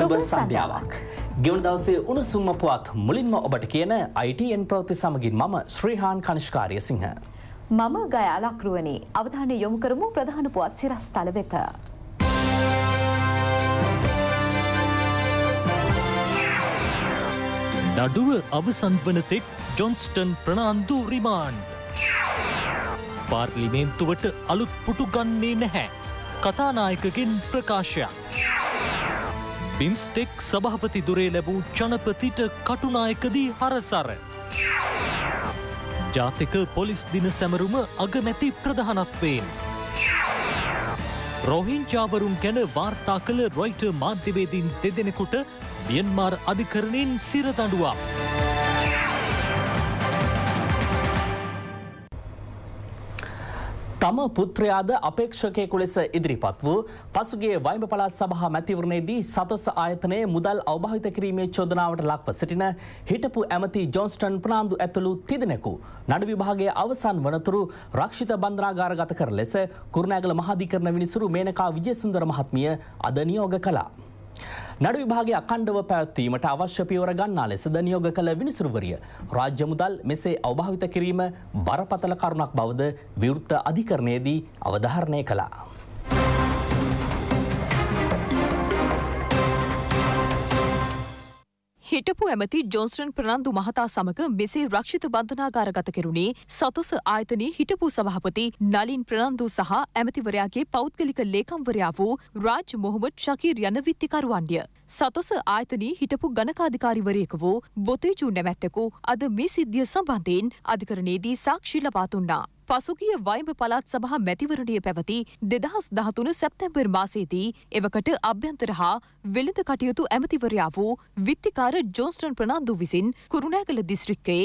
සුබ සන්ධ්‍යාවක්. ගෙවුණ දවසේ උණුසුම්ම පුවත් මුලින්ම ඔබට කියන ITN ප්‍රවති සමගින් මම ශ්‍රීහාන් කනිෂ්කාරය සිංහ. මම ගයාලක්රුවනි අවධානය යොමු කරමු ප්‍රධාන පුවත් සිරස් තල වෙත. නඩුව අවසන් වනතෙක් ජොන්ස්ටන් ප්‍රනාන්දු රිමාන්ඩ්. පාර්ලිමේන්තුවට අලුත් පුටු ගන්නේ නැහැ. කතානායකගෙන් ප්‍රකාශයක්. බිම්ස්ටෙක් සභහපති දුරේ ලැබූ ජනපතිට කටුනායකදී හරසර. ජාතික පොලිස් දින සැමරුම අගමැති ප්‍රධානත්වයෙන්. රෝහිංචාවරුන් ගැන වාර්තා කළ රොයිට මාධ්‍යවේදීන් දෙදෙනෙකුට මියන්මාර් අධිකරණයෙන් සිරදඩුවක්. තම පුත්‍රයාද අපේක්ෂකයෙකු ලෙස ඉදිරිපත් වූ පසුගේ වයිඹ පළාත් සභා මැතිවරණයේදී සතොස් ආයතනයේ මුදල් අවබෝධ කිරීමේ චෝදනාවට ලක්ව සිටින හිටපු ඇමති ජොන්ස්ටන් ප්‍රනාන්දු ඇතුළු තිදෙනෙකු නඩු විභාගයේ අවසන් වනතුරු රක්ෂිත බන්ධනාගාරගත කර ලෙස කුරුණෑගල මහාධිකරණ විනිසුරු මේනකා විජේසුන්දර මහත්මිය අද නියෝග කළා. නඩු විභාගේ අකණ්ඩව පැවැත්වීමට අවශ්‍ය පියවර ගන්නා ලෙසද නියෝග කළ විනිසුරුවරිය රාජ්‍ය මුදල් මෙසේ අවභාවිත කිරීම බරපතල කරුණක් බවද විවෘත අධිකරණයේදී අවධාරණය කළා. හිටපු ඇමති ජොන්ස්ටන් ප්‍රනන්දු මහතා සමග මෙසේ රක්ෂිත බන්ධනාගාරගත කෙරුණේ සතොස ආයතනයේ හිටපු සභාපති නලින් ප්‍රනන්දු සහ ඇමතිවරයාගේ පෞද්ගලික ලේකම්වරයා වූ රාජ් මොහොමඩ් ශකීර් යන විත්තිකරුවන්ය. සතොස ආයතනයේ හිටපු ගණකාධිකාරිවරයෙකු වූ බොතේජු නැමැත්තකු අද මේ සිද්ධිය සම්බන්ධයෙන් අධිකරණයේදී සාක්ෂි ලබා දුන්නා. පසුගිය වයිඹ පළාත් සභා මැතිවරණය පැවති දෙදහස් දහතුන සැප්තැම්බර් මාසේදී එවකට අභ්‍යන්තර හා වෙළඳ කටයුතු ඇමතිවරයා වූ විත්තිකාර ජෝන්ස්ටන් ප්‍රනාන්දු විසින් කුරුණෑගල දිස්ත්‍රික්කයේ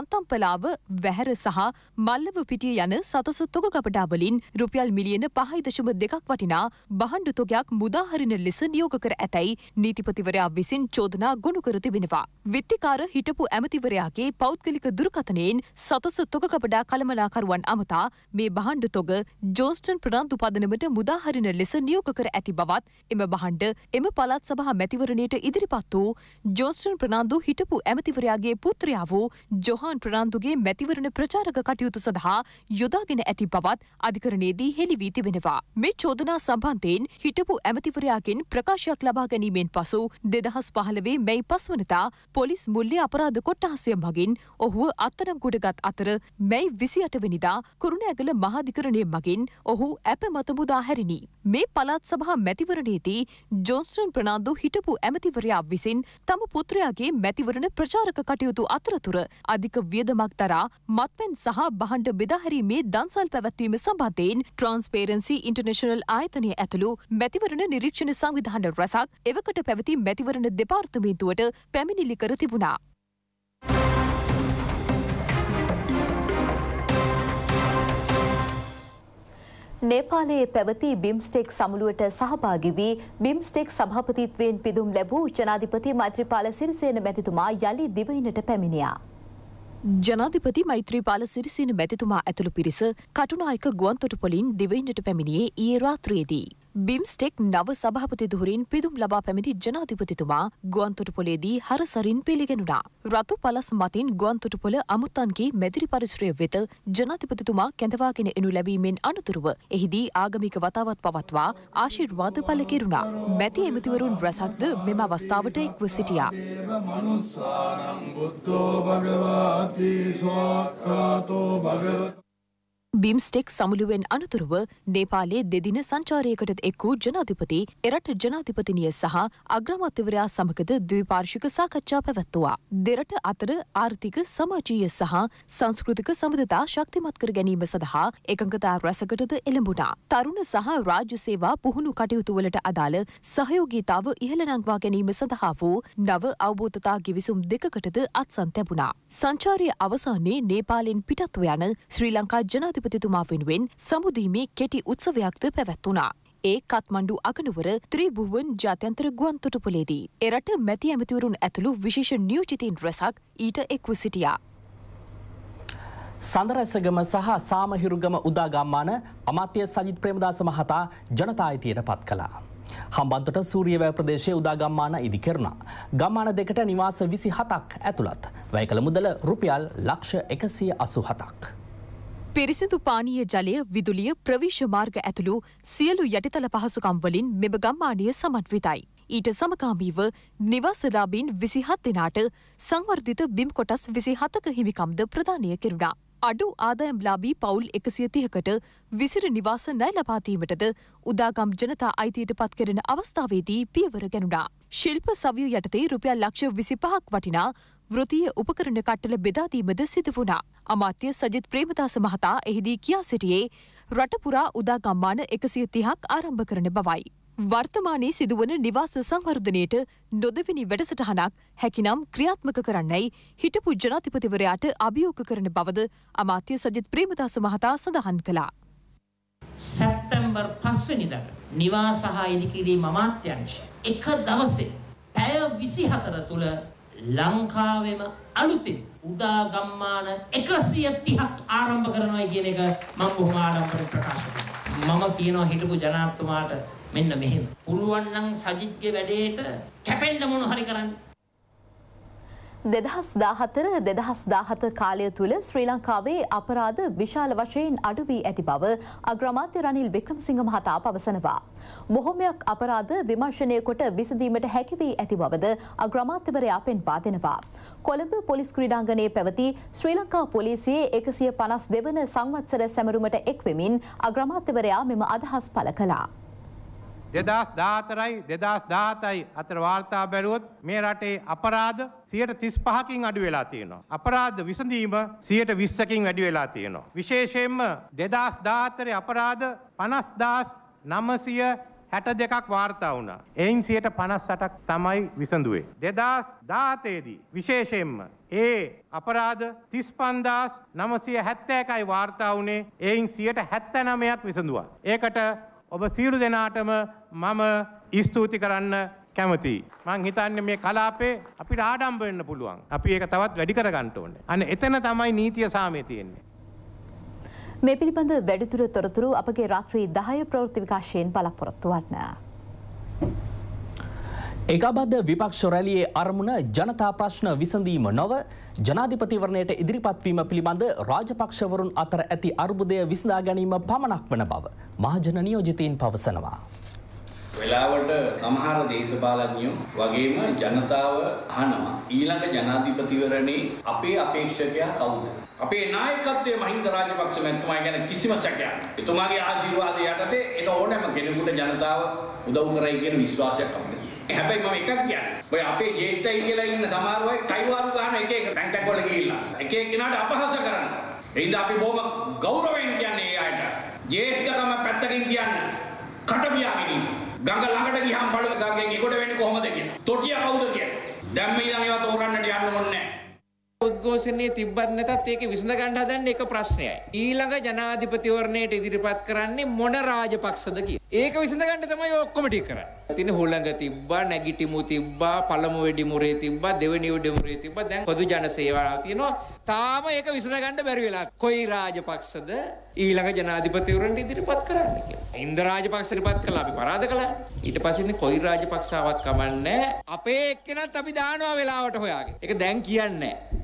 යන්තම්පලාව වැහැර සහ මල්ලව පිටිය යන සතස තොග කපටාවලින් රුපියල් මිලියන පහයි දශම දෙකක් වටිනා බහණ්ඩ තොගයක් මුදාහරින ලෙස නියෝග කර ඇතැයි නීතිපතිවරයා විසින් චෝදනා ගොුණු කර තිබෙනවා. විත්තිකාර හිටපු ඇමතිවරයාගේ පෞද්ගලික දුරකථනයෙන් සතස තොග කපඩා කළමලාකරුවන් මණ්ඩලයන් අමතා මේ භාණ්ඩ තොග ජෝස්ටන් ප්‍රනාන්දු පදනමට මුදාහරින ලෙස නියෝග කර ඇති බවත් එම භාණ්ඩ එම පළාත් සභා මැතිවරණයට ඉදිරිපත් වූ ජෝස්ටන් ප්‍රනාන්දු හිටපු ඇමතිවරයාගේ පුත්‍රයා වූ ජොහාන් ප්‍රනාන්දුගේ මැතිවරණ ප්‍රචාරක කටයුතු සඳහා යොදාගෙන ඇති බවත් අධිකරණයේදී හෙළි වී තිබෙනවා. මේ චෝදනා සම්බන්ධයෙන් හිටපු ඇමතිවරයාගෙන් ප්‍රකාශයක් ලබා ගැනීමෙන් පසු දෙදහස් පහළවේ මැයි පස්වනතා පොලිස් මුල්ලේ අපරාධ කොට්ටහසය මගින් ඔහුව අත්තරංකුඩගත් අතර මැයි විසි අටවනිදා නිසා කුරුණෑගල මහාධිකරණය මගින් ඔහු ඇප මත මුදා හැරිණි. මේ පළාත් සභා මැතිවරණයේදී ජොන්ස්ටන් ප්‍රනාන්දු හිටපු ඇමතිවරයා විසින් තම පුත්‍රයාගේ මැතිවරණ ප්‍රචාරක කටයුතු අතරතුර අධික වියදමක් දරා මත්පැන් සහ බහණ්ඩ බෙදාහැරීමේ දන්සල් පැවැත්වීම සම්බන්ධයෙන් ට්‍රාන්ස්පේරන්සි ඉන්ටර්නේශනල් ආයතනය ඇතුළු මැතිවරණ නිරීක්ෂණ සංවිධාන රැසක් එවකට පැවති මැතිවරණ දෙපාර්තමේන්තුවට පැමිණිලි කර තිබුණා. නේපාලයේ පැවති බිම්ස්ටෙක් සමුළුවට සහභාගි වී බිම්ස්ටෙක් සභාපතිත්වයෙන් පිදුම් ලැබූ ජනාධිපති මෛත්‍රීපාල සිරිසේන මැතිතුමා යළි දිවයිනට පැමිණියා. ජනාධිපති මෛත්‍රීපාල සිරිසේන මැතිතුමා ඇතුළු පිරිස කටුනායක ගුවන්තොටුපොලින් දිවයිනට පැමිණියේ ඊයේ රාත්‍රියේදී. බිම්ස්ටෙක් නව සභහපති දුහරින් පිදුම් ලබා පැමිණි ජනාධිපතිතුමා ගුවන්තොටුපොලේදී හරසරින් පිළිගෙනුණා. රතු පලස් මතින් ගුවන්තොටුපොල අමුත්තන්ගේ මැදිරි පරිසරය වෙත ජනාධිපතිතුමා කැඳවාගෙන එනු ලැබීමෙන් අනතුරුව එහිදී ආගමික වතාවත් පවත්වා ආශිර්වාද පල කෙරුණා. මැති ඇමතිවරුන් රැසක්ද මෙම අවස්ථාවට එක්ව සිටියා. මනුස්සානම් බුද්ධෝ භගවාති ස්වාක්ඛාතෝ භගවත බිම්ස්ටෙක් සමුළුවෙන් අනතුරුව නේපාලේ දෙදින සංචාරයකටත් එක් වූ ජනාධිපති එරට ජනාධිපතිනිය සහ අග්‍රමත්‍යවරයා සමගද ද්විපාර්ශික සාකච්ඡා පැවැත්තුවා. දෙරට අතර ආර්ථික සමාජීය සහ සංස්කෘතික සමඳතා ශක්තිමත් කර ගැනීම සඳහා එකඟතා රැසකටද එළඹුණා. තරුණ සහ රාජ්‍ය සේවා පුහුණු කටයුතුවලට අදාළ සහයෝගීතාව ඉහළ නංවා ගැනීම සඳහා වූ නව අවබෝධතා ගිවිසුම් දෙකකටද අත්සන් තැබුණා. සංචාරය අවසානයේ නේපාලෙන් පිටත්ව යන ශ්‍රී ලංකා ජනාධිපති ජනාධිපතිතුමා වෙනුවෙන් සමුදීමේ කෙටි උත්සවයක්ද පැවැත්වුණා. ඒ කත්මණ්ඩු අගනුවර ත්‍රීභුවන් ජාත්‍යන්තර ගුවන්තොටුපලේදී. එරට මැති ඇමතිවරුන් ඇතුළු විශේෂ නියෝජිතීන් රැසක් ඊට එක්ව සිටියා. සඳරැසගම සහ සාමහිරුගම උදාගම්මාන අමාත්‍ය සජිත් ප්‍රේමදාස මහතා ජනතායිතියට පත් කලා. හම්බන්තොට සූරියවැ ප්‍රදේශය උදාගම්මාන ඉදි කරන. ගම්මාන දෙකට නිවාස විසි හතක් ඇතුළත්. වැය කළ මුදල රුපියල් ලක්ෂ එකසිය අසු හතක්. පිරිසිදු පානීය ජලය විදුලිය ප්‍රවිශ මාර්ග ඇතුළු සියලු යටිතල පහසුකම් වලින් මෙම ගම්මානය සමන්විතයි. ඊට සමකාමීව නිවාසලාබීන් විසිහත් දෙනාට සංවර්ධිත බිම් කොටස් විසිහතක හිමිකම්ද ප්‍රධානය කෙරුණා. අඩු ආදායම්ලාබී පවුල් එකසිය තිහකට විසිර නිවාස නෑ ලබාතීමටද උදාගම් ජනතා අයිතියට පත් කරන අවස්ථාවේදී පියවර ගැනුණා. ශිල්ප සවිය යටතේ රුපියල් ලක්ෂ විසිපහක් වටිනා වෘතිය උපකරණ කට්ටල බෙදාදීමද සිදු වුණා. අමාත්‍ය සජිත් ප්‍රේමදාස මහතා එහිදී කියා සිටියේ රටපුරා උදාගම්මාන එකසිය තිහක් ආරම්භ කරන බවයි. වර්තමානයේ සිදුවන නිවාස සංවර්ධනයට නොදවිනි වැඩසටහනක් හැකිනම් ක්‍රියාත්මක කරන්නයි හිටපු ජනාතිපතිවරයාට අභියෝග කරන බවද අමාත්‍ය සජිත් ප්‍රේමදාස මහතා සඳහන් කළා. සැප්තැම්බර් පස්වනිදට නිවාසහ ඉදිකිරීම අමාත්‍යංශ එක දවසේ පැය විසි හතර තුළ ලංකාවෙම අලුතින් උදා ගම්මාන 130ක් ආරම්භ කරනවා කියන එක මම බොහොම ආඩම්බරෙන් ප්‍රකාශ කරනවා. මම කියනවා හිටපු ජනාධිපතිතුමාට මෙන්න මෙහෙම. පුළුවන් නම් සජිත්ගේ වැඩේට කැපෙන්න මොන හරි කරන්න. දෙදහස් දාහතර දෙදහස් දාහත කාලය තුළ ශ්‍රී ලංකාවේ අපරාධ විශාල වශයෙන් අඩුවී ඇති බව අග්‍රමාත්‍ය රනිල් වික්‍රමසිංහ මහතා පවසනවා. බොහොමයක් අපරාධ විමර්ශනය කොට විසඳීමට හැකිවී ඇති බවද අග්‍රමාත්‍යවරයා පෙන්වා දෙනවා. කොළඹ පොලිස් ක්‍රීඩාංගණයේ පැවති ශ්‍රී ලංකා පොලිසියේ එකසිය පනස් දෙවන සංවත්සර සැමරුමට එක්වෙමින් අග්‍රමාත්‍යවරයා මෙම අදහස් පළ කලා. දෙදස් දාතරයි දෙදස් දාතයි අතර වාර්තා බැලුවොත් මේ රටේ අපරාධ සියට තිස් පහකින් අඩු වෙලා තියෙනවා. අපරාධ විසඳීම සියට විස්සකින් වැඩි වෙලා තියෙනවා. විශේෂයෙන්ම දෙදස් දාතරය අපරාධ පනස්දාස් නමසිය හැට දෙකක් වාර්තා වුණා. එයින් සියට පනස් සටක් තමයි විසඳුවේ. දෙදස් දාතයේදී විශේෂයෙන්ම ඒ අපරාධ තිස් පන්දාස් නමසිය හැත්තෑකයි වාර්තා වුණේ එයින් සියට හැත්තැනමයක් විසඳවා. ඒකට ඔබ සියලු දෙනාටම මම ස්තුති කරන්න කැමතියි. මං හිතන්නේ මේ කලාපේ අපිට ආඩම්බර වෙන්න පුළුවන්. අපි ඒක තවත් වැඩි කරගන්න ඕනේ. අන්න එතන තමයි නීතිය සාමයේ තියෙන්නේ. මේ පිළිබඳ වැඩිදුර තොරතුරු අපගේ රාත්‍රී 10 ප්‍රවෘත්ති විකාශයෙන් බලාපොරොත්තු වන්න. ඒකාබද්ධ විපක්ෂ රැළියේ අරමුණ ජනතා ප්‍රශ්න විසඳීම නොව ජනාධිපතිවරණයට ඉදිරිපත්වීම පිළිබඳ රාජපක්ෂවරුන් අතර ඇති අර්බුදය විසඳා ගැනීම පමණක් වන බව මහජන නියෝජිතීන් පවසනවා. වෙලාවට සමහර දේශපාලඥයෝ වගේම ජනතාව අහනවා ඊළඟ ජනාධිපතිවරණේ අපේ අපේක්ෂකයා කවුද? අපේ නායකත්වයේ මහින්ද රාජපක්ෂ මැතිතුමා ගැන කිසිම සැකයක් නැහැ. එතුමාගේ ආශිර්වාදය යටතේ එන ඕනෑම කෙනෙකුට ජනතාව උදව් කරයි කියන විශ්වාසයක් අපිට හැබැයි මම එකක් කියන්නේ. ඔය අපේ ජේෂ්ඨයි කියලා ඉන්න සමහර අය කයිවාරු ගන්න එක එක තැන් තැන් වල ගිහිල්ලා. එක එක කෙනාට අපහාස කරනවා. එහෙනම් අපි බොහොම ගෞරවයෙන් කියන්නේ ඒ අයට. ජේෂ්ඨකම පැත්තකින් කියන්න. කට පියාගෙන ඉන්න. ගඟ ළඟට ගියාම බලමු ගඟෙන් එගොඩ වෙන්නේ කොහොමද කියලා. තොටියා කවුද උද්ඝෝෂණයේ තිබ්බත් නැතත් ඒක විසඳ ගන්න හදන්නේ එක ප්‍රශ්නයයි. ඊළඟ ජනාධිපතිවරණයට ඉදිරිපත් කරන්නේ මොන රාජපක්ෂද කියලා. ඒක විසඳ ගන්න තමයි ඔක්කොම ටික කරන්නේ. ඉතින් හොළඟ තිබ්බා, නැගිටිමු තිබ්බා, පළමු වෙඩි මුරේ තිබ්බා, දෙවෙනි වෙඩි මුරේ තිබ්බා. දැන් පොදු ජන සේවාව තියෙනවා. තාම ඒක විසඳ ගන්න බැරි වෙලා. කොයි රාජපක්ෂද ඊළඟ ජනාධිපතිවරණයට ඉදිරිපත් කරන්නේ කියලා. ඉන්ද රාජපක්ෂ ඉදිරිපත් කළා අපි පරාද කළා. ඊට පස්සේ ඉන්නේ කොයි රාජපක්ෂාවක් කමන්නේ අපේ එක්කෙනත් අපි දානවා වෙලාවට හොයාගෙන. ඒක දැන් කියන්නේ නැහැ.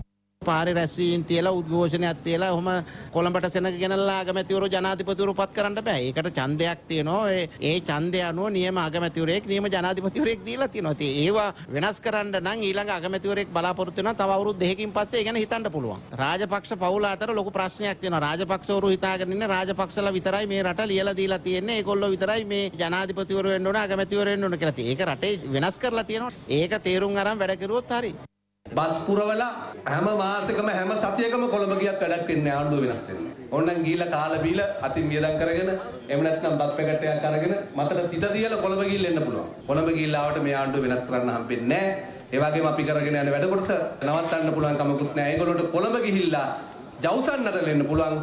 පාරි රැසීන් තියලා උද්ඝෝෂණයක් තියලා ඔහොම කොළඹට සෙනග ගෙනල්ලා අගමැතිවරු ජනාධිපතිවරු පත් කරන්න බෑ. ඒකට ඡන්දයක් තියෙනවා. ඒ ඡන්දය අනුව නියම අගමැතිවරයෙක් නියම ජනාධිපතිවරයෙක් දීලා තියෙනවා. ඉතින් ඒවා වෙනස් කරන්න නම් ඊළඟ අගමැතිවරයෙක් බලාපොරොත්තු වෙනවා. තව අවුරුදු දෙකකින් පස්සේ ඒ ගැන හිතන්න පුළුවන්. රාජපක්ෂ පවුල අතර ලොකු ප්‍රශ්නයක් තියෙනවා. රාජපක්ෂවරු හිතාගෙන ඉන්නේ රාජපක්ෂලා විතරයි මේ රට ලියලා දීලා තියෙන්නේ. ඒගොල්ලෝ විතරයි මේ ජනාධිපතිවරු වෙන්න ඕන අගමැතිවරු වෙන්න ඕන කියලා. ඒක රටේ වෙනස් කරලා තියෙනවා. ඒක තේරුම් අරන් වැඩ කරුවොත් හරියි. බස් පුරවලා හැම මාසෙකම හැම සතියකම කොළඹ ගියත් වැඩක් වෙන්නේ ආණ්ඩුව වෙනස් වෙනවා. ඕනනම් ගිහිල්ලා කාලා බීලා අතින් වියදම් කරගෙන එහෙම නැත්නම් බත් පැකට් එකක් අරගෙන මතට තිත තියලා කොළඹ ගිහිල්ලා එන්න පුළුවන්. කොළඹ ගිහිල්ලා ආවට මේ ආණ්ඩුව වෙනස් කරන්න හම්බෙන්නේ නැහැ. ඒ වගේම අපි කරගෙන යන වැඩ කොටස නවත්තන්න පුළුවන් කමකුත් නැහැ. ඒගොල්ලන්ට කොළඹ ගිහිල්ලා ජවුසන්නට එන්න පුළුවන්.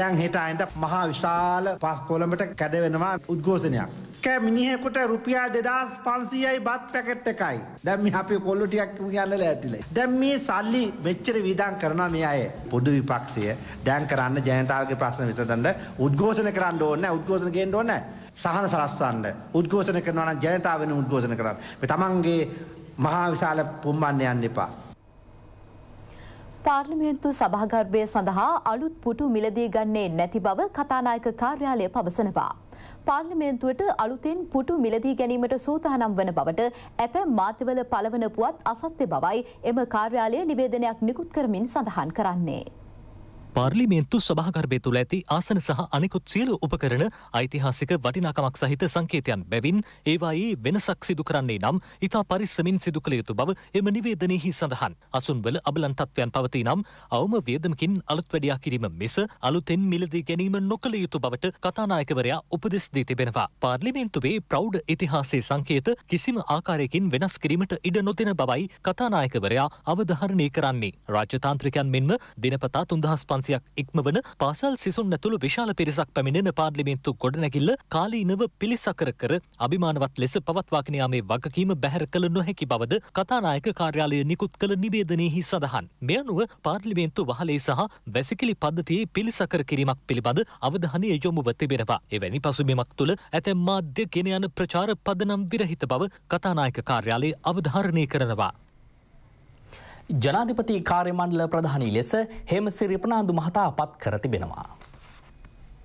දැන් හෙට අයින්ට මහා විශාල පහ කොළඹට කැඩ වෙනවා උද්ඝෝෂණයක්. එක මිනිහෙකුට රුපියා දෙදස් පන්සියයි බත් පැකට් එකයි දැම්මි අපි කොල්ලොටියක් කියන්නල ඇතිලයි. දැම් මේ සල්ලි මෙච්චර විධන් කරනවා මේ අය පොදු විපක්ෂය දැන් කරන්න ජනතාවගේ ප්‍රශ්න විසඳන්න උද්ඝෝෂණ කරන්න ඕන්න උද්ඝෝෂණ ගේන්න ඕන සහන සලස්වන්න උද්ඝෝෂණ කරනවා නම් ජනතාව වෙන උද්ඝෝෂණ කරන්න. තමන්ගේ මහා විශාල පුම්බන්න යන්න එපා. පාර්ලිමේන්තු සභාගර්භය සඳහා අලුත් පුටු මිලදී ගන්නේ නැති බව කතානායක කාර්යාලය පවසනවා. පාර්ලිමේන්තුවට අලුතෙන් පුටු මිලදී ගැනීමට සූදානම් වන බවට ඇත මාධ්‍යවල පළවන පුවත් අසත්‍ය බවයි එම කාර්යාලය නිවේදනයක් නිකුත් කරමින් සඳහන් කරන්නේ. පාර්ලිමේන්තු සභාගර්භය තුළ ඇති ආසන සහ අනෙකුත් සියලු උපකරන ඓතිහාසික වටිනාකමක් සහිත සංකේතයන් බැවින් ඒවායේ වෙනසක් සිදු කරන්නේ නම් ඉතා පරිස්සමින් සිදු කළ යුතු බව එම නිවේදනයෙහි සඳහන්. අසුන්වල අබලන්තත්වයන් පවති නම් අවම වේදමකින් අලුත් වැඩියා කිරීම මෙස අලුතෙන් මිලදී ගැනීම නොකළ යුතු බවට කතානායකවරයා උපදෙස් දී තිබෙනවා. පාර්ලිමේන්තුවේ ප්‍රෞඩ් ඉතිහාසේ සංකේත කිසිම ආකාරයකින් වෙනස් කිරීමට ඉඩ නොදෙන බවයි කතානායකවරයා අවධාරණය කරන්නේ. රාජ්‍යතාන්ත්‍රිකයන් මෙන්ම දිනපතා තුන්දහස් පන්ස පන්සියක් ඉක්මවන පාසල් සිසුන් ඇතුළු විශාල පිරිසක් පැමිණෙන පාර්ලිමේන්තු ගොඩනැගිල්ල කාලීනව පිළිසකර කර අභිමානවත් ලෙස පවත්වාගෙනයාමේ වගකීම බැහැර කළ නොහැකි බවද කතානායක කාර්යාලය නිකුත් කළ නිවේදනයෙහි සඳහන්. මෙ අනුව පාර්ලිමේන්තු වහලේ සහ වැසිකිලි පද්ධතියේ පිළිසකර කිරීමක් පිළිබඳ අවධානය යොමුව තිබෙනවා. එවැනි පසුබිමක් තුළ ඇතැම් මාධ්‍ය ගෙන යන ප්‍රචාර පදනම් විරහිත බව කතානායක කාර්යාලයේ අවධාරණය කරනවා. ජනාධිපති කාර්යමණ්ඩල ප්‍රධානී ලෙස හෙමසිරි ප්‍රනාාන්දු මහතා පත් කර තිබෙනවා.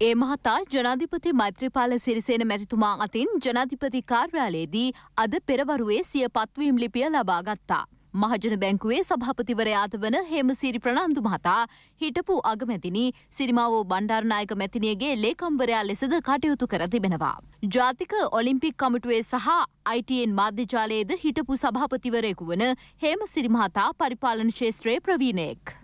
ඒ මහතා ජනාධිපති මෛත්‍රපාල සිරිසේන මැතිතුමා අතින් ජනාධිපති කාර්යාලයේදී අද පෙරවරුවේ සිය පත්වීම් ලිපිය ලබාගත්තා. මහජන බැංකුවේ සභාපතිවරයාත වන හෙමසිරි ප්‍රනන්දු මහතා හිටපු අගමැතිනි සිරිමාවෝ බණ්ඩාරනායක මැතිනියගේ ලේකම්වරයා ලෙසද කටයුතු කර තිබෙනවා. ජාතික ඔලිම්පික් කමිටුවේ සහ අයිටන් මාධ්‍යජාලයේද හිටපු සභාපතිවරයෙකු වන හෙම සිරිමහතා පරිපාලන ශේත්‍රයේ ප්‍රවීණයෙක්.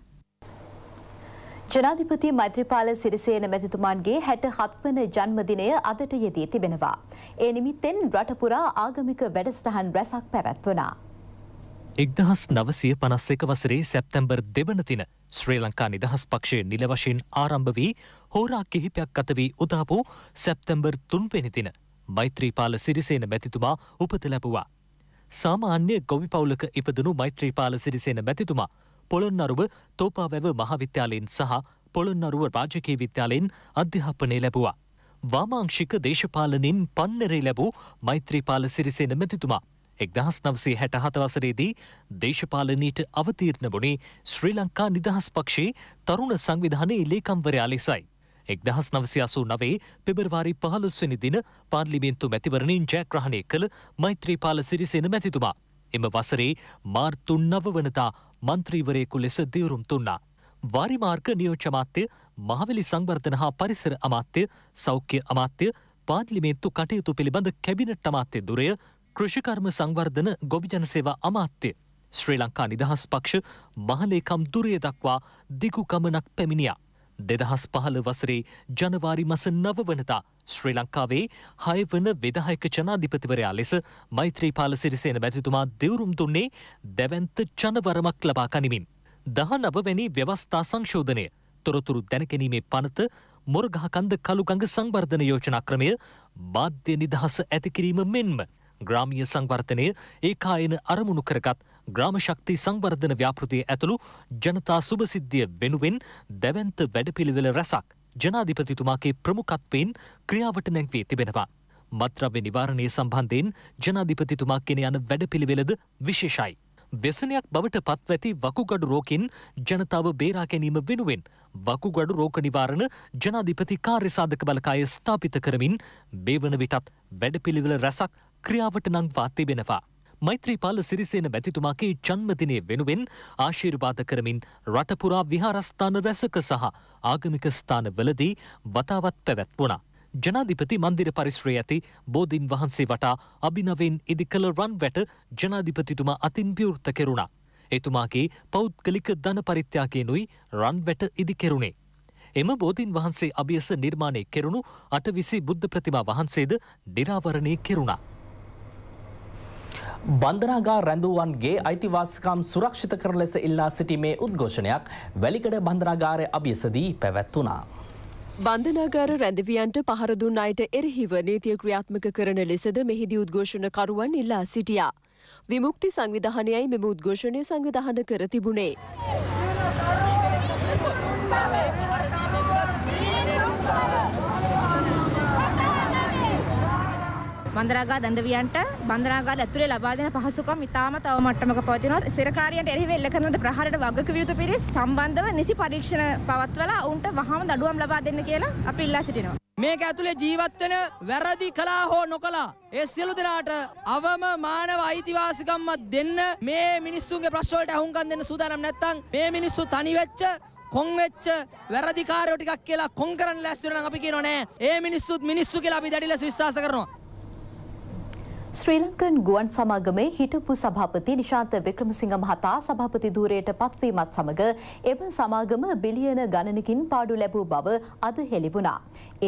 ජනාධිපති මෛත්‍රපාල සිරිසේන මැතිතුමාන්ගේ හැට හත්වන ජන්මදිනය අදට යෙදී තිබෙනවා. ඒ නිමිත්තෙන් රටපුරා ආගමික වැඩස්ටහන් රැසක් පැවැත්වනා. එක්දහස් නවසය පනස් එක වසරේ සැප්තැම්බර් දෙවනතින ශ්‍රී ලංකා නිදහස් පක්ෂය නිල වශයෙන් ආරම්භ වී හෝරා කිහිපයක් අත වී උදාපු සැප්තැම්බර් තුන්පෙනතින මෛත්‍රීපාල සිරිසේන මැතිතුමා උපත ලැබවා. සාමාන්‍ය ගොවි පවුලක ඉපදනු මෛත්‍රීපාල සිරිසේන මැතිතුමා පොළොන්නරුව තෝපාවැව මහාවිද්‍යාලයෙන් සහ පොළොන්නරුව රාජකී විද්‍යාලයෙන් අධ්‍යාපනය ලැබවා. වාමාංශික දේශපාලනින් පන්නරේ ලැබූ මෛත්‍රීපාල සිරිසේන මැතිතුමා එක්දහස් නවසේ හැට හතවසරේදී දේශපාලනීට අවතීරණ වුණේ ශ්‍රී ලංකා නිදහස් පක්ෂයේ තරුණ සංවිධානයේ ලේකම්වරයා ලෙසයි. එක්දහස් නවසි අසූ නවේ පෙබරවාරි පහළුස්වනි දින පාර්ලිමින්තු මැතිවරණින් ජයග්‍රහණය කළ මෛත්‍රීපාල සිරිසෙන මැතිතුමා. එම වසරේ මාර්තුන් නව වනතා මන්ත්‍රීවරයෙකු ලෙස දිවරුම් තුන්නා. වාරිමාර්ග නියෝජමාත්‍ය මහවැලි සංවර්ධන හා පරිසර අමාත්‍ය සෞඛ්‍ය අමාත්‍ය පාර්ලිමේන්තු කටයුතු පිළිබඳ කැබිනට් අමාත්‍ය දුරය කෘෂිකර්ම සංවර්ධන ගොබිජන සේවා අමාත්‍ය ශ්‍රී ලංකා නිදහස් පක්ෂ මහලේකම් දුරය දක්වා දිගු ගමනක් පැමිණියා. දෙදහස් පහළ වසරේ ජනවාරි මස නව වනතා ශ්‍රී ලංකාවේ හයවන වෙදහයක ජනාධිපතිවරයා ලෙස මෛත්‍රීපාල සිරිසේන බැතිතුමා දෙවරුම් දුන්නේ දැවන්ත ජනවරමක් ලබා කනිමින්. දහ නවවැනි ව්‍යවස්ථා සංශෝධනය තොරතුරු දැනකැනීමේ පනත මොරගහකන්ද කළුගඟ සංවර්ධන යෝජනා ක්‍රමය බාධ්‍ය නිදහස ඇතිකිරීම මෙන්ම ග්‍රාමීය සංවර්ධනය ඒකායන අරමුණු කරගත් ග්‍රාම ශක්ති සංවර්ධන ව්‍යාපෘතිය ඇතුළු ජනතා සුභසිද්ධිය වෙනුවෙන් දැවන්ත වැඩපිළිවෙල රැසක් ජනාධිපතිතුමාගේ ප්‍රමුඛත්වයෙන් ක්‍රියාවට නැංවී තිබෙනවා. මත්‍රව්‍ය නිවාරණය සම්බන්ධයෙන් ජනාධිපතිතුමා කෙන යන වැඩපිළිවෙලද විශේෂයි. වෙසනයක් බවට පත්වැති වකුගඩු රෝකින් ජනතාව බේරා ගැනීම වෙනුවෙන් වකුගඩු රෝක නිවාරණ ජනාධිපති කාර්යසාධක බලකාය ස්ථාපිත කරමින් මේ වන විටත් වැඩපිළිවෙල රැසක් ක්‍රියාවට නංවා තිබෙනවා. මෛත්‍රීපාල සිරිසේන බැතිතුමාගේ ජන්මදිනය වෙනුවෙන් ආශීර්වාද කරමින් රටපුරා විහාරස්ථාන රැසක සහ ආගමික ස්ථානවලදී වතාවත් පැවැත්වුණා. ජනාධිපති මන්දිර පරිශ්‍රය ඇති බෝධීන් වහන්සේ වටා අභිනවෙන් ඉදි කළ රන් වැට ජනාධිපතිතුමා අතින් විවෘත කෙරුණා. එතුමාගේ පෞද්ගලික ධන පරිත්‍යාගයනුයි රන් වැට ඉදි කෙරුණේ. එම බෝධීන් වහන්සේ අභියස නිර්මාණය කෙරුණු අටවිසි බුද්ධ ප්‍රතිමා වහන්සේද නිරාවරණය කෙරුණා. බන්ධනාගා රැඳුවන්ගේ අයිතිවාසිකම් සුරක්ෂිත කර ලෙස ඉල්ලා සිටීමේ උද්ඝෝෂණයක් වැලිකඩ බන්ධනාගාරය අභියසදී පැවැත්වුණා. බන්ධනාගාර රැඳවියන්ට පහර දුන් අයට එරෙහිව නීතිය ක්‍රියාත්මක කරන ලෙසද මෙහිදී උද්ඝෝෂණකරුවන් ඉල්ලා සිටියා. විමුක්ති සංවිධානයයි මෙම උද්ඝෝෂණය සංවිධාන කර තිබුණේ. බන්දරාගා දඬවියන්ට බන්දරාගාල ඇතුලේ ලබා දෙන පහසුකම් ඉතාම තව මට්ටමක පවතිනවා. සිරකාරියන්ට එරෙහිව එල්ල කරන ප්‍රහාරයට වගකීම යුතු පිරිස් සම්බන්ධව නිසි පරීක්ෂණ පවත්වලා ඔවුන්ට වහාම දඩුවම් ලබා දෙන්න කියලා අපි ඉල්ලා සිටිනවා. මේක ඇතුළේ ජීවත් වෙන වැරදි කළා හෝ නොකළා ඒ සියලු දෙනාට අවම මානව අයිතිවාසිකම්ම දෙන්න මේ මිනිස්සුන්ගේ ප්‍රශ්න වලට අහුම්කම් දෙන්න සූදානම් නැත්නම් මේ මිනිස්සු තනි වෙච්ච කොන් වෙච්ච වැරදිකාරයෝ ටිකක් කියලා කොන් කරන්න ලෑස්ති වෙනවා නම් අපි කියනෝ නෑ ඒ මිනිස්සුත් මිනිස්සු කියලා අපි දැඩි ලෙස විශ්වාස කරනවා ශ්‍රී ලංකන් ගුවන් සමාගමේ හිටපු සභාපති නිශාන්ත වික්‍රමසිංහ මහතා සභාපති ධූරයට පත්වීමත් සමග එම සමාගම බිලියන ගණනකින් පාඩු ලැබූ බව අද හෙළි වුණා.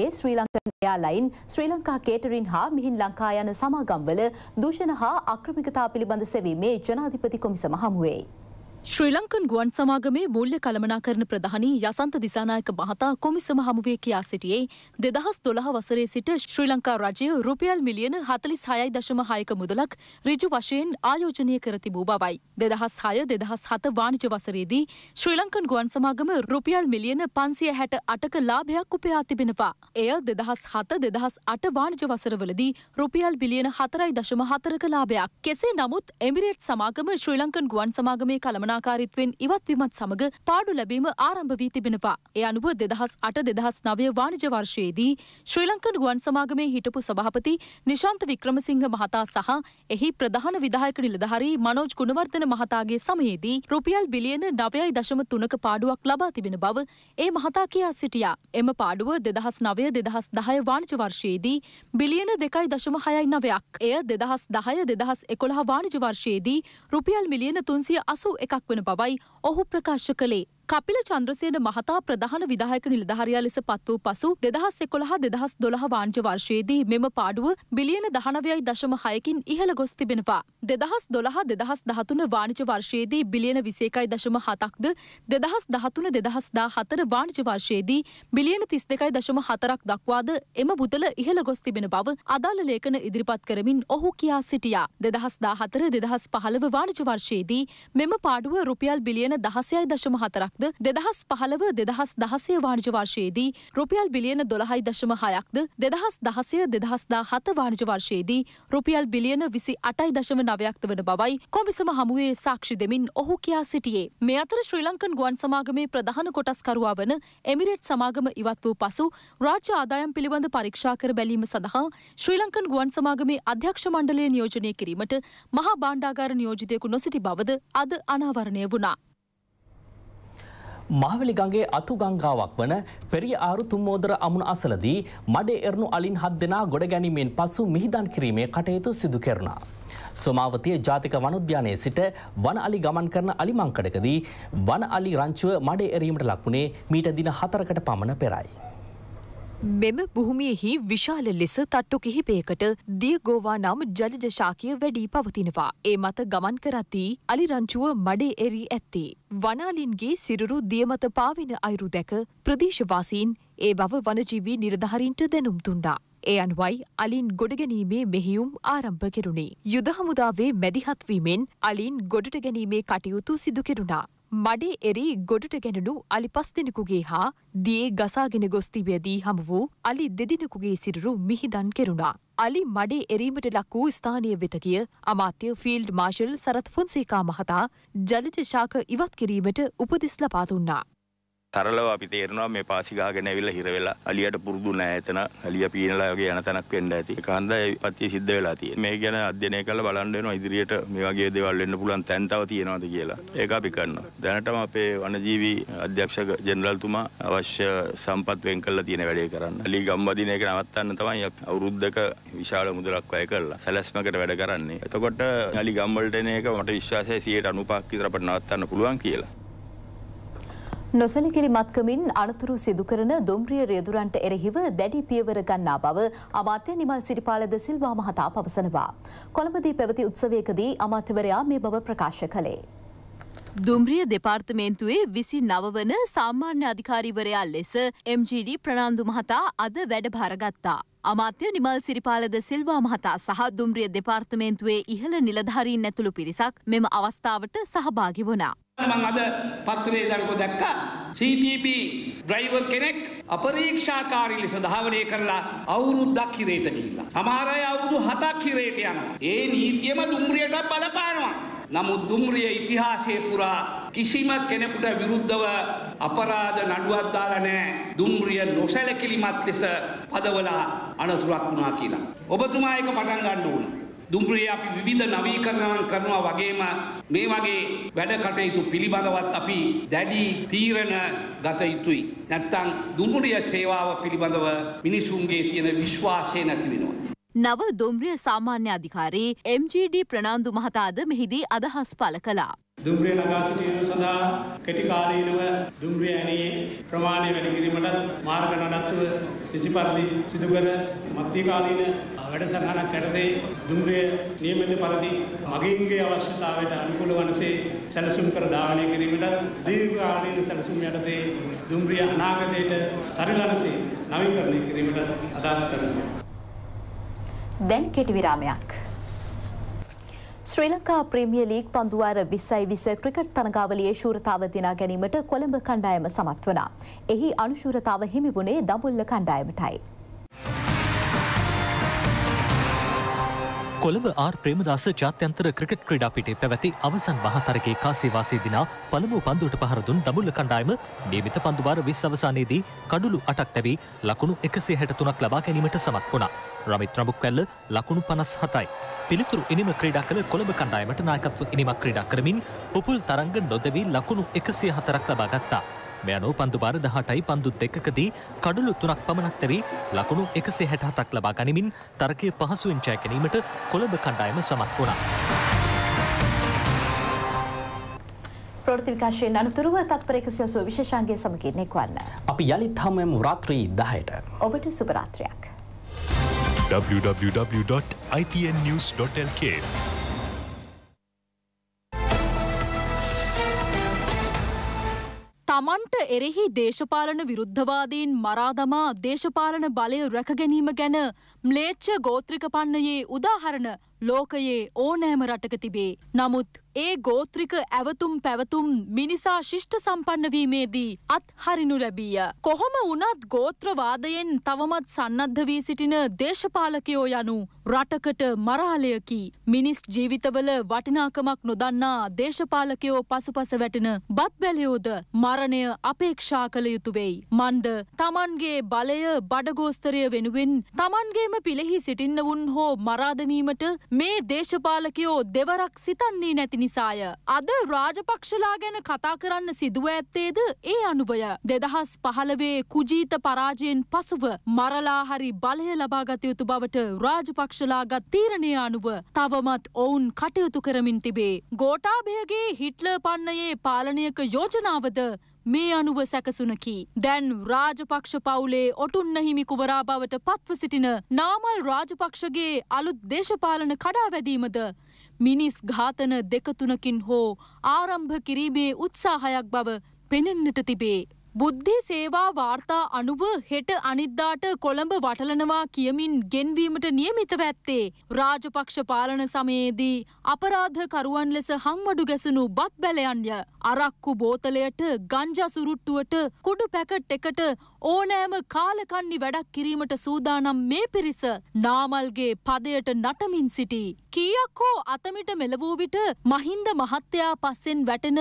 ඒ ශ්‍රී ලංකන් එයාලයින් ශ්‍රී ලංකා කේටරින් හා මිහින් ලංකා යන සමාගම්වල දූෂණ හා අක්‍රමිකතා පිළිබඳ සෙවීමේ ජනාධිපති කොමිසම හමුවේ. ශ්‍රී ලංකන් ගුවන් සමාගමේ මුල්්‍ය කළමනා කරන ප්‍රධානී යසන්ත දිසානායක මහතා කොමිසම හමුවේ කියා සිටියේ දෙදහස් දොළහ වසරේ සිට ශ්‍රී ලංකා රජය රුපියල් මිලියන හතලිස් හයයි දශම හයක මුදලක් රිජු වශයෙන් ආයෝජනය කරතිබූ බවයි. දෙදහස් හය දෙදහස් හත වාණිජ වසරේදී ශ්‍රී ලංකන් ගුවන් සමාගම රුපියල් මිලියන පන්සිය හැට අටක ලාභයක් උපයා තිබෙනවා. එය දෙදහස් හත දෙදහස් අට වාණිජ වසරවලදී රුපියල් බිලියන හතරයි දශම හතරක ලාභයක්. කෙසේ නමුත් එමිරේට් සමාගම ශ්‍රී ලංකන් ගුවන් සමාගමේ කළමන සාමනාකාරිත්වෙන් ඉවත්වීමත් සමග පාඩු ලැබීම ආරම්භ වී තිබෙනවා. ඒ අනුව දෙදහස් අට දෙදහස් නවය වාණිජ වර්ෂයේදී ශ්‍රී ලංකන් ගුවන් සමාගමේ හිටපු සභාපති නිශාන්ත වික්‍රමසිංහ මහතා සහ එහි ප්‍රධාන විධායක නිලධාරී මනෝජ් ගුණවර්ධන මහතාගේ සමයේදී රුපියල් බිලියන නවයයි දශම තුනක පාඩුවක් ලබා තිබෙන බව ඒ මහතා කියා සිටියා. එම පාඩුව දෙදහස් නවය දෙදහස් දහය වාණිජ වර්ෂයේදී බිලියන දෙකයි දශම හයයි නවයක්. එය දෙදහස් දහය දෙදහස් එකොළහ වාණිජ වර්ෂයේදී රුපියල් මිලියන තුන්සිය අසූ එකක් පසක් වන බවයි ඔහු ප්‍රකාශ කළේ. කපිල චන්ද්‍රසේන මහතා ප්‍රධාන විධායක නිලධාරියා ලෙස පත් වූ පසු දෙදහස් එකොළහ දෙදහස් දොළහ වාණ්ජ වර්ෂයේදී මෙම පාඩුව බිලියන දහනවයයි දශම හයකින් ඉහළ ගොස් තිබෙනවා. දෙදහස් දොළහ දෙදහස් දහතුන වාණිජ වර්ෂයේදී බිලියන විසේකයි දශම හතක්ද දෙදහස් දහතුන දෙදහස් දා හතර වාණිජ වර්ෂයේදී බිලියන තිස් දෙකයි දශම හතරක් දක්වාද එම මුදල ඉහළ ගොස් තිබෙන බව අදාළ ලේඛන ඉදිරිපත් කරමින් ඔහු කියා සිටියා. දෙදහස් දාහතර දෙදහස් පහළව වාණිජ වර්ෂයේදී මෙම පාඩුව රුපියල් බිලියන දහසයයි දශම හතරක් දහයක්ද දෙදහස් පහළව දෙදහස් දහසය වාණජ වර්ශයේදී රුපියල් බිලියන දොළහයි දශම හයක්ද දෙදහස් දහසය දෙදහස්දා හත වාණජ වර්ශයේදී රුපියල් බිලියන විසි අටයි දශම නවයක්ත වන බවයි කොමිසම හමුවේ සාක්ෂි දෙමින් ඔහු කියා සිටියේ. මේ අතර ශ්‍රී ලංකන් ගුවන් සමාගමේ ප්‍රධාන කොටස්කරුවා වන එමිරේට් සමාගම ඉවත් වූ පසු රාජ්‍ය ආදායම් පිළිබඳ පරීක්ෂා කර බැලීම සඳහා ශ්‍රී ලංකන් ගුවන් සමාගමේ අධ්‍යක්ෂ මණ්ඩලය නියෝජනය කිරීමට මහා බාණ්ඩාගාර නියෝජිතයකු නොසිටි බවද අද අනාවරණය වුණා. මහවැලි ගඟේ අතු ගංගාවක් වන පෙරිය ආරු තුම්මෝදර අමුණ අසලදී මඩේ එරණු අලින් හත් දෙනා ගොඩ ගැනීමෙන් පසු මිහිදන් කිරීමේ කටයුතු සිදු කෙරුණා. සොමාවතිය ජාතික වනොද්‍යානයේ සිට වන අලි ගමන් කරන අලිමංකඩකදී වන අලි රංචුව මඩේ එරීමට ලක්වුණේ මීට දින හතරකට පමණ පෙරයි. මෙම බුහුමියෙහි විශාල ලෙස තට්ටු කිහිපයකට දියගෝවා නම් ජලජ ශාකය වැඩී පවතිනවා. ඒ මත ගමන් කරද්දී අලිරංචුව මඩේ එරී ඇත්තේ. වනාලින්ගේ සිරුරු දියමත පාවෙන අයුරු දැක ප්‍රදේශවාසීන් ඒ බව වනජීවී නිරධහරින්ට දැනුම් දුන්නා. ඒ අන්වයි අලින් ගොඩගැනීමේ මෙහියුම් ආරම්භ කෙරුණේ. යුදහමුදාවේ මැදිහත්වීමෙන් අලින් ගොඩට ගැනීමේ කටයුතු සිදු කෙරුණා. මඩේ එරී ගොඩට ගැනුණු අලි පස් දෙනෙකුගේ හා දියේ ගසාගෙන ගොස් තිබියදී හමු වූ අලි දෙදෙනෙකුගේ සිරුරු මිහිදන් කෙරුණා. අලි මඩේ එරීමට ලක් වූ ස්ථානය වෙත ගිය අමාත්‍ය ෆීල්ඩ් මාර්ෂල් සරත් ෆොන්සේකා මහතා ජලජ ශාක ඉවත් කිරීමට උපදෙස් ලබා දුන්නා. තරලව අපි තේරෙනවා මේ පාසි ගාගෙන ඇවිල්ලා හිර වෙලා අලියට පුරුදු නැහැ එතන අලිය පීනලා වගේ යන තැනක් වෙන්න ඇති ඒක හන්දා ඒ පත්‍ය සිද්ධ වෙලා තියෙන මේ ගැන අධ්‍යයනය කරලා බලන්න වෙනවා ඉදිරියට මේ වගේ දේවල් වෙන්න පුළුවන් තැන් තව තියෙනවද කියලා ඒක අපි කරනවා දැනටම අපේ වනජීවි අධ්‍යක්ෂක ජෙනරල්තුමා අවශ්‍ය සම්පත් වෙන් කරලා තියෙන වැඩේ කරන්න අලි ගම්වදින එක නවත්තන්න තමයි අවුරුද්දක විශාල මුදලක් වැය කරලා සැලැස්මකට වැඩ කරන්නේ එතකොට අලි ගම්වලට එන එක මට විශ්වාසයි 95ක් විතර අපිට නවත්තන්න පුළුවන් කියලා නොසලකිලි මත්කමින් අනතුරු සිදුකරන දුම්රිය රියදුරන්ට එරෙහිව දැඩි පියවර ගන්නා බව අමාත්‍ය නිමල් සිරිපාලද සිල්වා මහතා පවසනවා. කොළඹදී පැවති උත්සවයකදී අමාත්‍යවරයා මේ බව ප්‍රකාශ කළේ. දුම්රිය දෙපාර්තමේන්තුවේ විසි නවවන සාමාන්‍ය අධිකාරීවරයා ලෙස MGD ප්‍රනාන්දු මහතා අද වැඩභාරගත්තා. අමාත්‍ය නිමල් සිරිපාලද සිල්වා මහතා සහ දුම්රිය දෙපාර්තමේන්තුවේ ඉහළ නිලධාරීන් ඇතුළු පිරිසක් මෙම අවස්ථාවට සහභාගි වනා. මං අද පත්‍රයේ දන්කො දැක්කා CTB ඩ්‍රයිවර් කෙනෙක් අපරීක්ෂාකාරී ලෙස ධාවනය කරලා අවුරුද්දක් හිරේට ගිහිල්ලා. සමහර අය අවුරුදු 7ක් හිරේට යනවා. ඒ නීතියම දුම්රියට බලපානවා. නමුත් දුම්රිය ඉතිහාසයේ පුරා කිසිම කෙනෙකුට විරුද්ධව අපරාධ නඩුවක් දාලා නැහැ. දුම්රිය නොසැලකිලිමත් ලෙස පදවලා අනතුරක් වුණා කියලා. ඔබතුමා ඒක පටන් ගන්න ඕනේ. දුම්රියේ අපි විවිධ නවීකරණයන් කරනවා වගේම මේ වගේ වැඩ කටයුතු පිළිබඳවත් අපි දැඩි තීරණ ගත යුතුයි. නැත්තම් දුම්රිය සේවාව පිළිබඳව මිනිසුන්ගේ තියෙන විශ්වාසය නැති වෙනවා. නව දුම්රිය සාමාන්‍ය අධිකාරී MGD ප්‍රනාන්දු මහතාද මෙහිදී අදහස් පළ කළා. දුම්රිය නගා සිටීම සඳහා කෙටි කාලීනව දුම්රිය ඇණියේ ප්‍රමාණය වැඩි කිරීමටත් මාර්ග නඩත්තුව නිසි පරිදි සිදු කර මධ්‍ය කාලීන වැඩසටහනක් කරදී දුම්රිය නියමිත පරිදි මගීන්ගේ අවශ්‍යතාවයට අනුකූල වනසේ සැලසුම් කර ධාවනය කිරීමට දීර්ඝකාලීන සැලසුම් යටතේ දුම්රිය අනාගතයට සරිලනසේ නවීකරණය කිරීමට අදහස් කරනවා. දැන් කෙටි විරාමයක්. ශ්‍රී ලංකා ප්‍රීමිය ලීග් පන්දුවර විස්සයි විස ක්‍රිකට් තනගාවලියේ ශූරතාව දිනා ගැනීමට කොළඹ කණ්ඩායම සමත් වනා. එහි අනුශූරතාව හිමි වුණේ දඹුල්ල කණ්ඩායමටයි. කොළඹ ආර් ප්‍රේමදාස ජාත්‍යන්තර ක්‍රිකට් ක්‍රඩාපිටේ පැවැති අවසන් මහතරගේ කාසිවාසේ දිනා පළමු පන්දුවට පහරදුන් දමුල්ල කණ්ඩායම නියමිත පන්දුවාර විස් අවසානයේදී කඩුළු අටක් තැවී ලකුණු එකසේ හැටතුනක් ලබා ගැනීමට සමත් වුණා. රමිත් රඹුක් පැල්ල ලකුණු පනස් හතයි. පිළිතුරු එනිම ක්‍රීඩා කළ කොළඹ කණ්ඩායමට නායකත්ව එනිමක් ක්‍රීඩා කරමින් උපුල් තරංග නොදවී ලකුණු එකසේ හතරක් ලබා ගත්තා. මෙයනෝ පන්දු බාර දහටයි පන්දු දෙකකදී කඩුළු තුනක් පමණක්තරී ලකුණු එකසේ හැටහතක් ලබා ගනිමින් තරකය පහසුවෙන් ජයකැනීමට කොළඹ කණ්ඩායම සමත් වුණා. ප්‍රෘති විකාශයෙන් අනතුරුව තත්පර එකසිය සුව විශේෂන්ගේ සමකිරණෙක් වන්න. අපි යළිත් හමයම රාත්‍රී දහයට. ඔබට සුභරාත්‍රයක්. www.itnnews.lk තමන්ට එරෙහි දේශපාලන විරුද්ධවාදීන් මරාදමා දේශපාලන බලය රැකගැනීම ගැන ම්ලේච්ච ගෝත්‍රික පන්නයේ උදාහරණ ලෝකයේ ඕනෑම රටක තිබේ. නමුත් ඒ ගෝත්‍රික ඇවතුම් පැවතුම් මිනිසා ශිෂ්ට සම්පන්නවීමේදී අත් හරිනු ලැබීය. කොහොම වනත් ගෝත්‍රවාදයෙන් තවමත් සන්නද්ධ වී සිටින දේශපාලකයෝ යනු රටකට මරාලයකි. මිනිස් ජීවිතවල වටිනාකමක් නොදන්නා දේශපාලකයෝ පසුපස වැටෙන බත්බැලයෝද මරණය අපේක්ෂා කළ යුතුවෙයි. මන්ද තමන්ගේ බලය බඩගෝස්තරය වෙනුවෙන් තමන්ගේම පිළෙහි සිටින්නවුන් හෝ මරාදමීමට මේ දේශපාලකයෝ දෙවරක් සිතන්නේ නැති නිසාය. අද රාජපක්ෂලා ගැන කතා කරන්න සිදුව ඇත්තේද ඒ අනුවය. දෙදහස් පහළවේ කුජීත පරාජයෙන් පසුව මරලා හරි බලය ලබාගතයුතු බවට රාජපක්ෂලාගත් තීරණය අනුව තවමත් ඔවුන් කටයුතු කරමින් තිබේ. ගෝටාභයගේ හිට්ල පන්නයේ පාලනයක යෝජනාවද මේ අනුව සැකසුනකි. දැන් රාජපක්ෂ පවුලේ ඔටුන්න හිමි කුමරා බවට පත්ව සිටින නාමල් රාජපක්ෂගේ අලුත් දේශපාලන කඩාවැදීමද මිනිස් ඝාතන දෙක තුනකින් හෝ ආරම්භ කිරීමේ උත්සාහයක් බව පෙනෙන්නට තිබේ. බුද්ධි සේවා වාර්තා අනුව හෙට අනිද්දාට කොළඹ වටලනවා කියමින් ගෙන්වීමට නියමිතව ඇත්තේ රාජපක්ෂ පාලන සමයේදී අපරාධකරුවන් ලෙස හම්වඩු ගැසුණු බත් බැලයන්ය. අරක්කු බෝතලයට ගංජා සුරුට්ටුවට කුඩු පැකට් එකට ඕනෑම කාලකන්නි වැඩක් කිරීමට සූදානම් මේ පිරිස නාමල්ගේ පදයට නටමින් සිටි. කීයක් හෝ අතමිට මෙලවූ විට මහින්ද මහත්තයා පස්සෙන් වැටෙන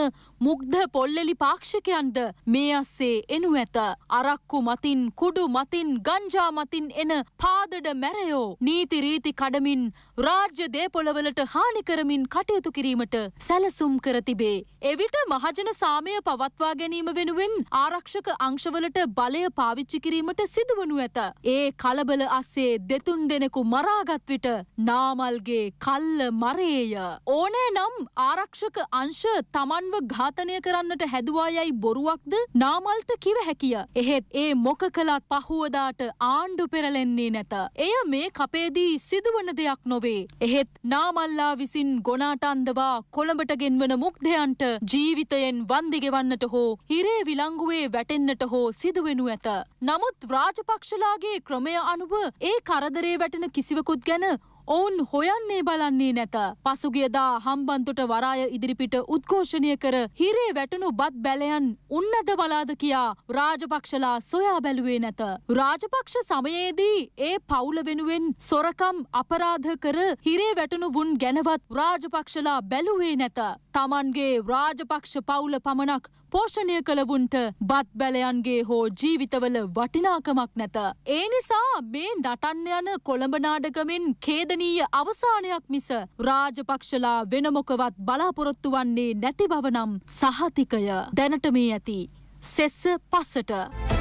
මුක්ද පොල්ලෙලි පාක්ෂකයන්ද මේ අස්සේ එනු ඇත. අරක්කු මතින් කුඩු මතින් ගංජා මතින් එන පාදඩ මැරයෝ නීතිරීති කඩමින් රාජ්‍ය දේපොළවලට හානිකරමින් කටයුතු කිරීමට සැලසුම් කර තිබේ. එවිට මහජන සාමය පවත්වා ගැනීම වෙනුවෙන් ආරක්ෂක අංශවලට බලය බලය පාවිච්චි කිරීමට සිදුවනු ඇත. ඒ කලබල අස්සේ දෙතුන් දෙනෙකු මරාගත් විට නාමල්ගේ කල්ල මරේය. ඕනෑ නම් ආරක්ෂක අංශ තමන්ව ඝාතනය කරන්නට හැදවා යයි බොරුවක්ද නාමල්ට කිව හැකිය. එහෙත් ඒ මොක කළත් පහුවදාට ආණ්ඩු පෙරලෙන්නේ නැත. එය මේ කපේදී සිදුවන දෙයක් නොවේ. එහෙත් නාමල්ලා විසින් ගොනාටන්දවා කොළඹට ගෙන්වන මුක්දයන්ට ජීවිතයෙන් වන්දිගෙවන්නට හෝ හිරේ විලංගුවේ වැටෙන්න්නට හෝ සිදුවෙනු ඇත. නැත. නමුත් රාජපක්ෂලාගේ ක්‍රමය අනුව ඒ කරදරේ වැටෙන කිසිවකුත් ගැන ඔවුන් හොයන්නේ බලන්නේ නැත. පසුගියදා හම්බන්තොට වරාය ඉදිරිපිට උද්ඝෝෂණය කර හිරේ වැටුණු බත් බැලයන් උන්නද බලාද කියා රාජපක්ෂලා සොයා බැලුවේ නැත. රාජපක්ෂ සමයේදී ඒ පවුල වෙනුවෙන් සොරකම් අපරාධ කර හිරේ වැටුණු වුන් ගැනවත් රාජපක්ෂලා බැලුවේ නැත. තමන්ගේ රාජපක්ෂ පවුල පමණක් පෝෂණය කළවුන්ට බත් බැලයන්ගේ හෝ ජීවිතවල වටිනාකමක් නැත. ඒ නිසා මේ නටන්න යන කොළඹ නාඩගමෙන් කේදනීය අවසානයක් මිස රාජපක්ෂලා වෙනමොකවත් බලාපොරොත්තු වන්නේ නැති බවනම් සහතිකය දැනට මේ ඇති. සෙස්ස පස්සට.